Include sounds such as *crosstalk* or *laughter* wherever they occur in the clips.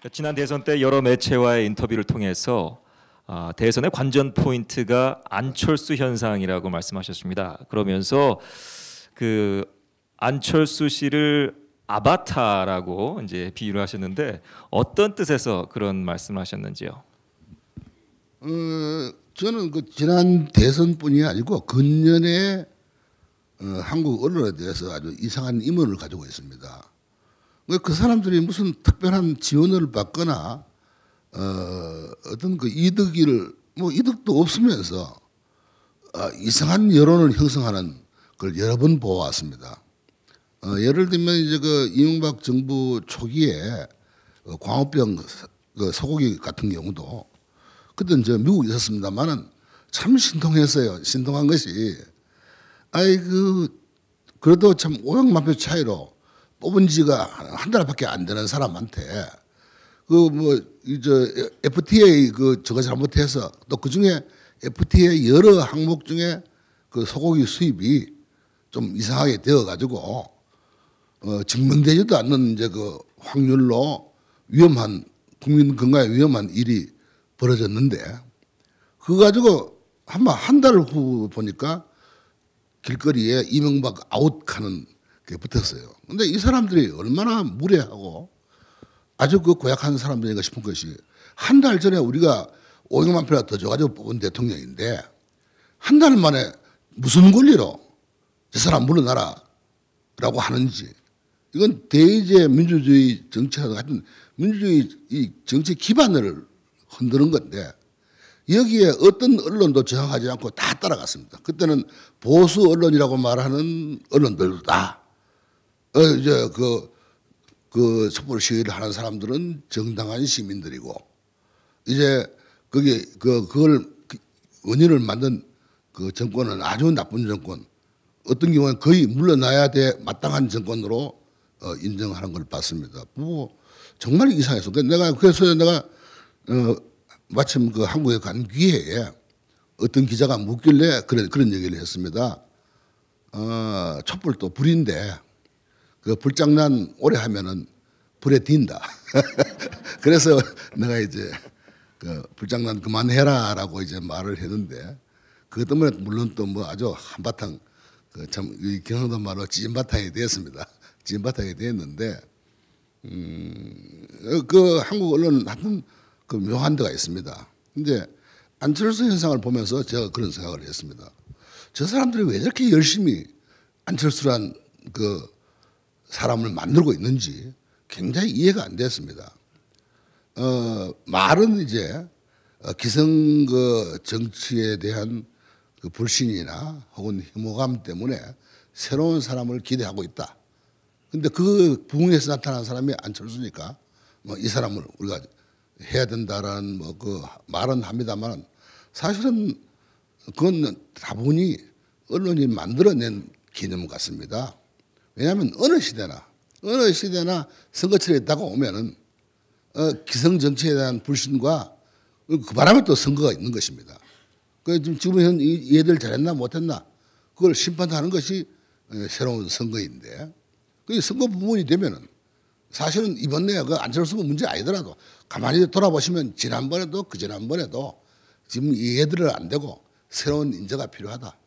그러니까 지난 대선 때 여러 매체와의 인터뷰를 통해서 아, 대선의 관전 포인트가 안철수 현상이라고 말씀하셨습니다. 그러면서 그 안철수 씨를 아바타라고 이제 비유를 하셨는데 어떤 뜻에서 그런 말씀을 하셨는지요? 어, 저는 그 지난 대선뿐이 아니고 근년에 어, 한국 언론에 대해서 아주 이상한 임원을 가지고 있습니다. 뭐 그 사람들이 무슨 특별한 지원을 받거나 어, 어떤 그 이득을 뭐 이득도 없으면서 어, 이상한 여론을 형성하는 걸 여러 번보았습니다 어, 예를 들면 이제 그 이명박 정부 초기에 어, 광우병 그, 그 소고기 같은 경우도 그때 이제 미국에 있었습니다만은 참 신통했어요. 신통한 것이 아이 그 그래도 참오0 0만표 차이로 뽑은 지가 한 달밖에 안 되는 사람한테 그 뭐 이저 FTA 그 저거 잘못해서 또 그 중에 FTA 여러 항목 중에 그 소고기 수입이 좀 이상하게 되어 가지고 어 증명되지도 않는 이제 그 확률로 위험한 국민 건강에 위험한 일이 벌어졌는데 그거 가지고 한 번 한 달 후 보니까 길거리에 이명박 아웃하는 그게 붙었어요. 근데 이 사람들이 얼마나 무례하고 아주 그 고약한 사람들인가 싶은 것이 한 달 전에 우리가 500만 표나 더 줘가지고 뽑은 대통령인데 한 달 만에 무슨 권리로 저 사람 물러나라라고 하는지 이건 대의제 민주주의 정책을 하여튼 민주주의 이 정치 기반을 흔드는 건데 여기에 어떤 언론도 저항하지 않고 다 따라갔습니다. 그때는 보수 언론이라고 말하는 언론들도 다 어, 이제 그, 그 촛불 시위를 하는 사람들은 정당한 시민들이고 이제 그게 그, 그걸 그 원인을 만든 그 정권은 아주 나쁜 정권 어떤 경우는 거의 물러나야 돼 마땅한 정권으로 어, 인정하는 걸 봤습니다. 뭐 정말 이상해서 그러니까 내가 그래서 내가 어, 마침 그 한국에 간 기회에 어떤 기자가 묻길래 그런 그런 얘기를 했습니다. 어, 촛불도 불인데 그 불장난 오래 하면은 불에 딘다. *laughs* 그래서 내가 이제 그 불장난 그만해라라고 이제 말을 했는데 그것 때문에 물론 또 뭐 아주 한바탕 그 참이 경상도 말로 찐바탕이 되었습니다. *laughs* 찐바탕이 되었는데 음그 어, 한국 언론 하여튼 그 묘한 데가 있습니다. 근데 안철수 현상을 보면서 제가 그런 생각을 했습니다. 저 사람들이 왜 저렇게 열심히 안철수란 그 사람을 만들고 있는지 굉장히 이해가 안 됐습니다. 어, 말은 이제 어, 기성그 정치에 대한 그 불신이나 혹은 혐오감 때문에 새로운 사람을 기대하고 있다. 근데 그 부흥에서 나타난 사람이 안철수니까 뭐 이 사람을 우리가 해야 된다라는 뭐 그 말은 합니다만 사실은 그건 다분히 언론이 만들어낸 개념 같습니다. 왜냐하면 어느 시대나 어느 시대나 선거철에 있다가 오면은 어, 기성 정치에 대한 불신과 그 바람에 또 선거가 있는 것입니다. 그 지금 현 얘들 잘했나 못했나 그걸 심판하는 것이 어, 새로운 선거인데 그 선거 부분이 되면은 사실은 이번 내에 그 안철수 문제 아니더라도 가만히 돌아보시면 지난번에도 그 지난번에도 지금 얘들을 안 되고 새로운 인재가 필요하다.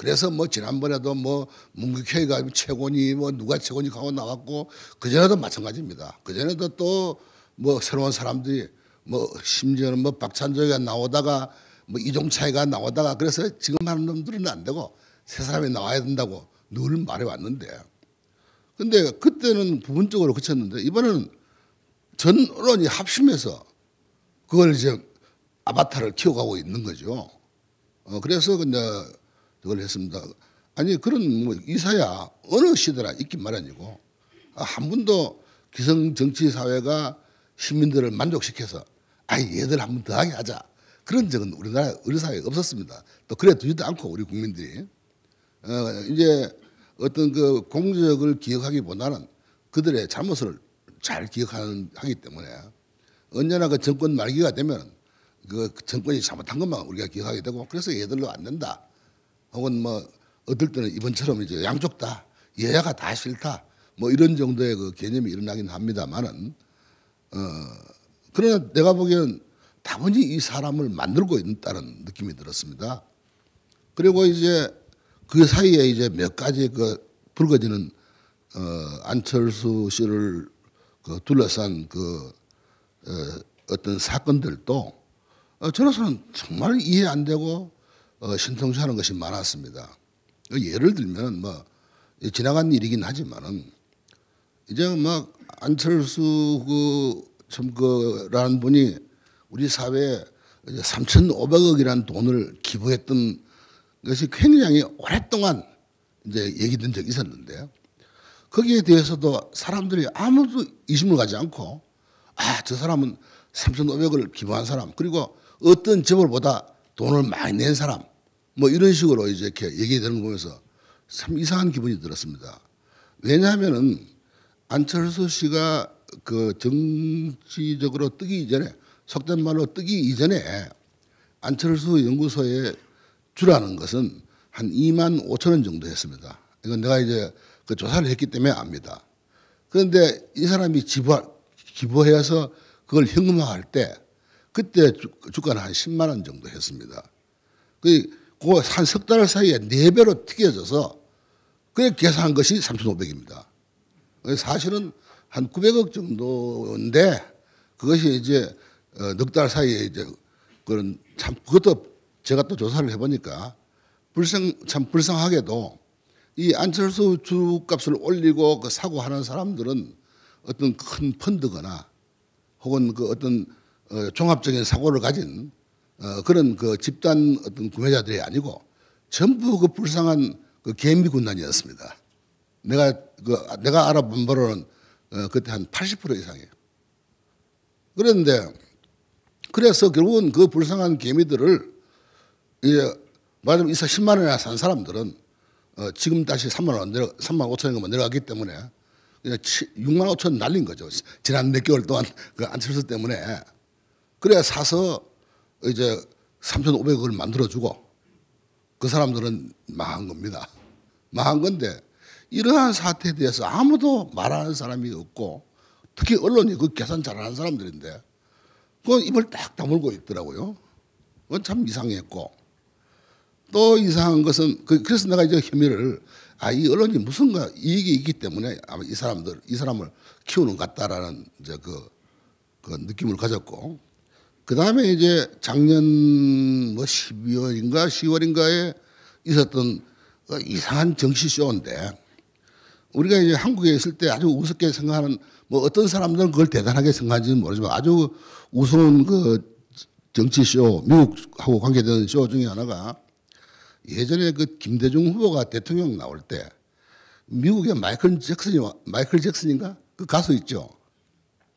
그래서 뭐 지난번에도 뭐 문국회의가 최고니 뭐 누가 최고니 하고 나왔고 그전에도 마찬가지입니다. 그전에도 또 뭐 새로운 사람들이 뭐 심지어는 뭐 박찬조가 나오다가 뭐 이종차이가 나오다가 그래서 지금 하는 놈들은 안 되고 새 사람이 나와야 된다고 늘 말해왔는데 근데 그때는 부분적으로 그쳤는데 이번에는 전 언론이 합심해서 그걸 이제 아바타를 키워가고 있는 거죠. 어, 그래서 근데 그걸 했습니다. 아니 그런 뭐 이사야 어느 시대나 있긴 마련이고 아, 한 번도 기성 정치 사회가 시민들을 만족시켜서 아이 얘들 한 번 더 하게 하자 그런 적은 우리나라 의사에 없었습니다. 또 그래 두지도 않고 우리 국민들이 어, 이제 어떤 그 공적을 기억하기보다는 그들의 잘못을 잘 기억하는 하기 때문에 언제나 그 정권 말기가 되면 그 정권이 잘못한 것만 우리가 기억하게 되고 그래서 얘들로 안 된다. 혹은 뭐 어떨 때는 이번처럼 이제 양쪽 다 예야가 다 싫다 뭐 이런 정도의 그 개념이 일어나긴 합니다만은 어 그러나 내가 보기에는 다분히 이 사람을 만들고 있다는 느낌이 들었습니다. 그리고 이제 그 사이에 이제 몇 가지 그 불거지는 어 안철수 씨를 그 둘러싼 그 어, 어떤 사건들도 어, 저로서는 정말 이해 안 되고 어, 신통하는 것이 많았습니다. 그 예를 들면 뭐 지나간 일이긴 하지만은 이제 막 안철수 그참 그라는 분이 우리 사회에 3,500억이라는 돈을 기부했던 것이 굉장히 오랫동안 이제 얘기된 적이 있었는데 거기에 대해서도 사람들이 아무도 의심을 가지 않고 아, 저 사람은 3,500을 기부한 사람 그리고 어떤 재벌보다 돈을 많이 낸 사람 뭐 이런 식으로 이제 이렇게 얘기되는 거 보면서 참 이상한 기분이 들었습니다. 왜냐하면은 안철수 씨가 그 정치적으로 뜨기 이전에 속된 말로 뜨기 이전에 안철수 연구소에 주라는 것은 한 2만 5천 원 정도 했습니다. 이건 내가 이제 그 조사를 했기 때문에 압니다. 그런데 이 사람이 기부, 기부해서 그걸 현금화할 때 그때 주가는 한 10만 원 정도 했습니다. 그 그한석 달 사이에 네배로 튀겨져서 그 계산한 것이 3,500입니다. 사실은 한 900억 정도인데 그것이 이제 어, 넉달 사이에 이제 그런 참 그것도 제가 또 조사를 해보니까 불쌍, 참 불쌍하게도 이 안철수 주값을 올리고 그 사고하는 사람들은 어떤 큰 펀드거나 혹은 그 어떤 어, 종합적인 사고를 가진 어, 그런 그 집단 어떤 구매자들이 아니고 전부 그 불쌍한 그 개미 군단이었습니다. 내가 그 내가 알아본 바로는 어, 그때 한 80% 이상이에요. 그런데 그래서 결국은 그 불쌍한 개미들을 이제 말하면 이사 10만 원이산 사람들은 어, 지금 다시 3만 원 내려 3만 5천 원 내려가기 때문에 그냥 6만 5천 날린 거죠. 지난 몇 개월 동안 그 안철수 때문에 그래 사서 이제 3,500억을 만들어주고 그 사람들은 망한 겁니다. 망한 건데 이러한 사태에 대해서 아무도 말하는 사람이 없고 특히 언론이 그 계산 잘하는 사람들인데 그 입을 딱 다물고 있더라고요. 그건 참 이상했고 또 이상한 것은 그, 그래서 내가 이제 혐의를 아 이 언론이 무슨가 이익이 있기 때문에 아마 이 사람들 이 사람을 키우는 것 같다라는 이제 그, 그 느낌을 가졌고 그 다음에 이제 작년 뭐 12월인가 10월인가에 있었던 그 이상한 정치쇼인데 우리가 이제 한국에 있을 때 아주 우습게 생각하는 뭐 어떤 사람들은 그걸 대단하게 생각하는지는 모르지만 아주 우스운 그 정치쇼 미국하고 관계되는 쇼 중에 하나가 예전에 그 김대중 후보가 대통령 나올 때 미국의 마이클 잭슨이 마이클 잭슨인가 그 가수 있죠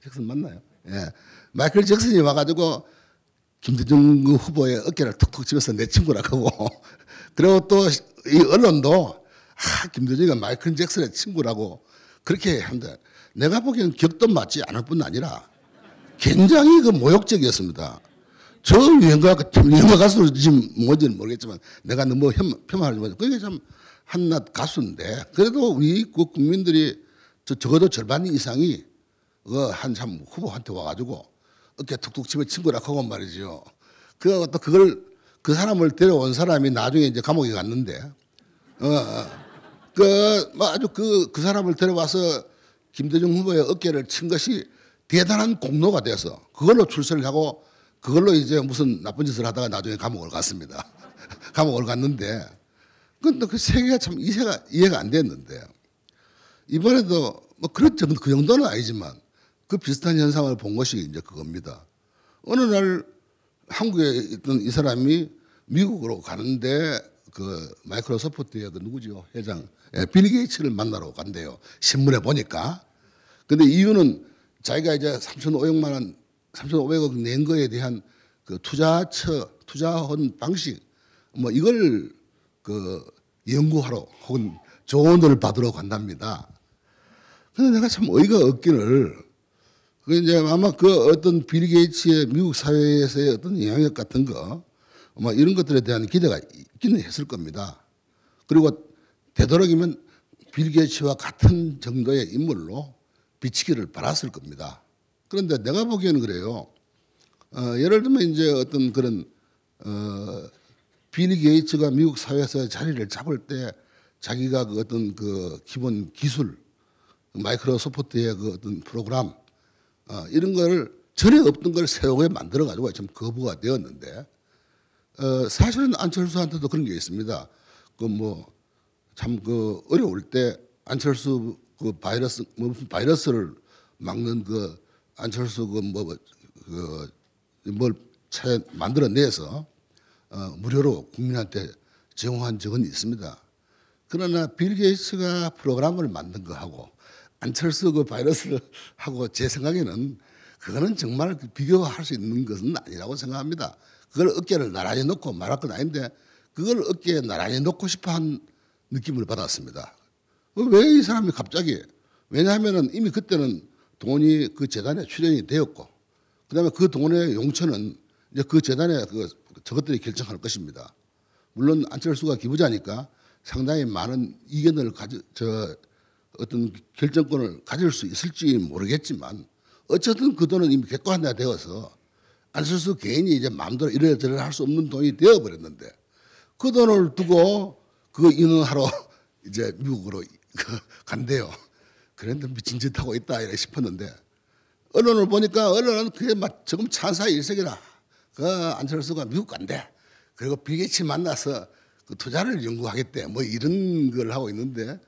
잭슨 맞나요? 예, 마이클 잭슨이 와가지고 김대중 그 후보의 어깨를 툭툭 치면서 내 친구라고 하고 *laughs* 그리고 또 이 언론도 아, 김대중이가 마이클 잭슨의 친구라고 그렇게 한다. 내가 보기엔 격도 맞지 않을 뿐 아니라 굉장히 그 모욕적이었습니다. 저 유행가, 유행가 그 가수로 지금 뭔지는 모르겠지만 내가 너무 폄하하지 마세요. 그게 참 한낱 가수인데 그래도 우리 국민들이 저, 적어도 절반 이상이 그 한참 후보한테 와가지고 어깨 툭툭 치면 친구라고 하고 말이죠. 그, 또 그걸, 그 사람을 데려온 사람이 나중에 이제 감옥에 갔는데, 어, 어. 그, 뭐 아주 그, 그 사람을 데려와서 김대중 후보의 어깨를 친 것이 대단한 공로가 돼서 그걸로 출세를 하고 그걸로 이제 무슨 나쁜 짓을 하다가 나중에 감옥을 갔습니다. *laughs* 감옥을 갔는데, 근데 그 세계가 참 이해가, 이해가 안 됐는데, 이번에도 뭐, 그렇죠. 그 정도는 아니지만, 그 비슷한 현상을 본 것이 이제 그겁니다. 어느 날 한국에 있던 이 사람이 미국으로 가는데 그 마이크로소프트의 그 누구지요 회장 예, 빌 게이츠를 만나러 간대요 신문에 보니까 근데 이유는 자기가 이제 3,500만 원 3,500억 낸 거에 대한 그 투자처 투자헌 방식 뭐 이걸 그 연구하러 혹은 조언을 받으러 간답니다. 근데 내가 참 어이가 없기를 그 이제 아마 그 어떤 빌 게이츠의 미국 사회에서의 어떤 영향력 같은 거, 아마 이런 것들에 대한 기대가 있기는 했을 겁니다. 그리고 되도록이면 빌 게이츠와 같은 정도의 인물로 비치기를 바랐을 겁니다. 그런데 내가 보기에는 그래요. 어, 예를 들면 이제 어떤 그런 어, 빌 게이츠가 미국 사회에서 자리를 잡을 때 자기가 그 어떤 그 기본 기술 마이크로소프트의 그 어떤 프로그램 어, 이런 걸 전에 없던 걸새우에 만들어 가지고 지금 거부가 되었는데 어, 사실은 안철수한테도 그런 게 있습니다. 그 뭐 참그 뭐 그 어려울 때 안철수 그 바이러스 뭐 무슨 바이러스를 막는 그 안철수 그 뭐 그뭘 뭐, 만들어내서 어, 무료로 국민한테 제공한 적은 있습니다. 그러나 빌 게이츠가 프로그램을 만든 거하고 안철수 그 바이러스를 *laughs* 하고 제 생각에는 그거는 정말 비교할 수 있는 것은 아니라고 생각합니다. 그걸 어깨를 나란히 놓고 말할 건 아닌데 그걸 어깨에 나란히 놓고 싶어 한 느낌을 받았습니다. 왜 이 사람이 갑자기 왜냐하면 이미 그때는 동원이그 재단에 출연이 되었고 그다음에 그동원의 용처는 이제 그 재단에 그 저것들이 결정할 것입니다. 물론 안철수가 기부자니까 상당히 많은 이견을 가져 저 어떤 결정권을 가질 수 있을지 모르겠지만 어쨌든 그 돈은 이미 객관화 되어서 안철수 개인이 이제 마음대로 이래저래 할 수 없는 돈이 되어버렸는데 그 돈을 두고 그 인원하러 *laughs* 이제 미국으로 그 간대요. 그런데 미친 짓 하고 있다 이래 싶었는데 언론을 보니까 언론은 그게 막조금 찬사 일색이라 그 안철수가 미국 간대. 그리고 비게치 만나서 그 투자를 연구하겠대. 뭐 이런 걸 하고 있는데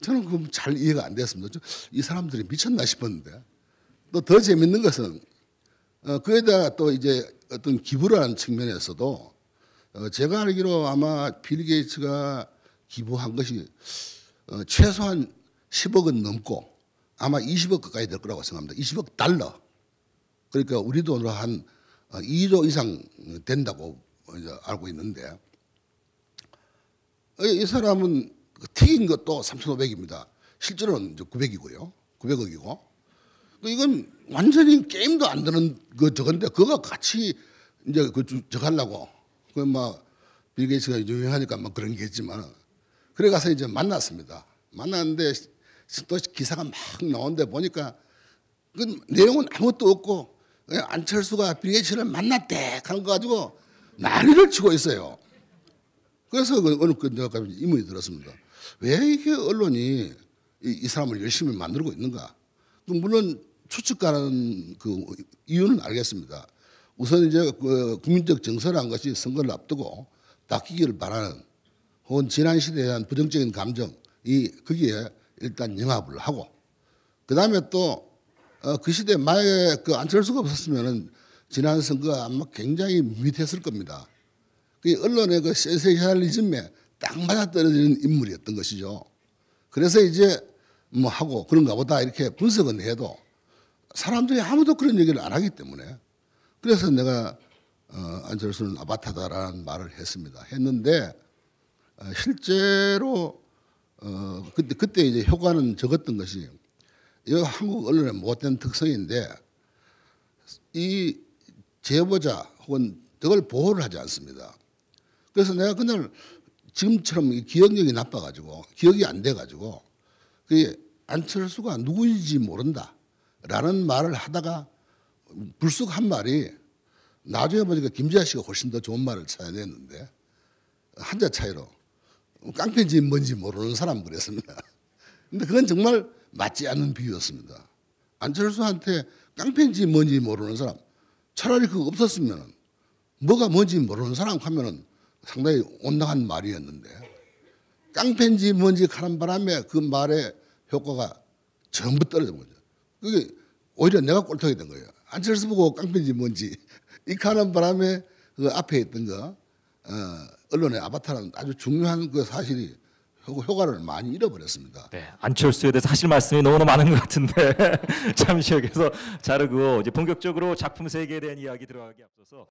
저는 그럼 잘 이해가 안 됐습니다. 이 사람들이 미쳤나 싶었는데 또 더 재밌는 것은 어, 그에다가 또 이제 어떤 기부를 는 측면에서도 어, 제가 알기로 아마 빌 게이츠가 기부한 것이 어, 최소한 10억은 넘고 아마 20억 까이될 거라고 생각합니다. 20억 달러. 그러니까 우리 돈으로 한 2조 어, 이상 된다고 알고 있는데 이 사람은 튀긴 그 것도 3,500입니다. 실제로는 900이고요. 900억이고. 그 이건 완전히 게임도 안 되는 그 저건데 그거 같이 이제 그저 하려고 그막 뭐 빌게이츠가 유명하니까 막 뭐 그런 게 있지만 그래 가서 이제 만났습니다. 만났는데 또 기사가 막 나오는데 보니까 그 내용은 아무것도 없고 안철수가 빌게이츠를 만났대 하는 거 가지고 난리를 치고 있어요. 그래서 그 어느 그 내가 인문이 들었습니다. 왜 이게 렇 언론이 이, 이 사람을 열심히 만들고 있는가? 물론 추측가는 그 이유는 알겠습니다. 우선 이제 그 국민적 정서란 것이 선거를 앞두고 닦이기를 바라는 혹은 지난 시대에 대한 부정적인 감정이 거기에 일단 영합을 하고 그다음에 또그 어, 시대 만약에 그 안철수가 없었으면은 지난 선거 아마 굉장히 밋했을 겁니다. 그 언론의 그 센세셔널리즘에 딱 맞아 떨어지는 인물이었던 것이죠. 그래서 이제 뭐 하고 그런가 보다 이렇게 분석은 해도 사람들이 아무도 그런 얘기를 안 하기 때문에 그래서 내가 어, 안철수는 아바타다라는 말을 했습니다. 했는데 어, 실제로 어, 그때 그때 이제 효과는 적었던 것이 이 한국 언론의 못된 특성인데 이 제보자 혹은 그걸 보호를 하지 않습니다. 그래서 내가 그날 지금처럼 기억력이 나빠가지고 기억이 안 돼가지고 그 안철수가 누구인지 모른다라는 말을 하다가 불쑥 한 말이 나중에 보니까 김재하 씨가 훨씬 더 좋은 말을 찾아냈는데 한자 차이로 깡패인지 뭔지 모르는 사람 그랬습니다. *laughs* 근데 그건 정말 맞지 않는 비유였습니다. 안철수한테 깡패인지 뭔지 모르는 사람 차라리 그거 없었으면 뭐가 뭔지 모르는 사람 하면은 상당히 온당한 말이었는데 깡패인지 뭔지 하는 바람에 그 말의 효과가 전부 떨어진 거죠. 그게 오히려 내가 꼴통이 된 거예요. 안철수 보고 깡패인지 뭔지 *laughs* 이카는 바람에 그 앞에 있던 거 어, 언론의 아바타는 라 아주 중요한 그 사실이 효과를 많이 잃어버렸습니다. 네, 안철수에 대해서 하실 말씀이 너무나 많은 것 같은데 *laughs* 잠시 여기서 자르고 이제 본격적으로 작품 세계에 대한 이야기 들어가기 앞서서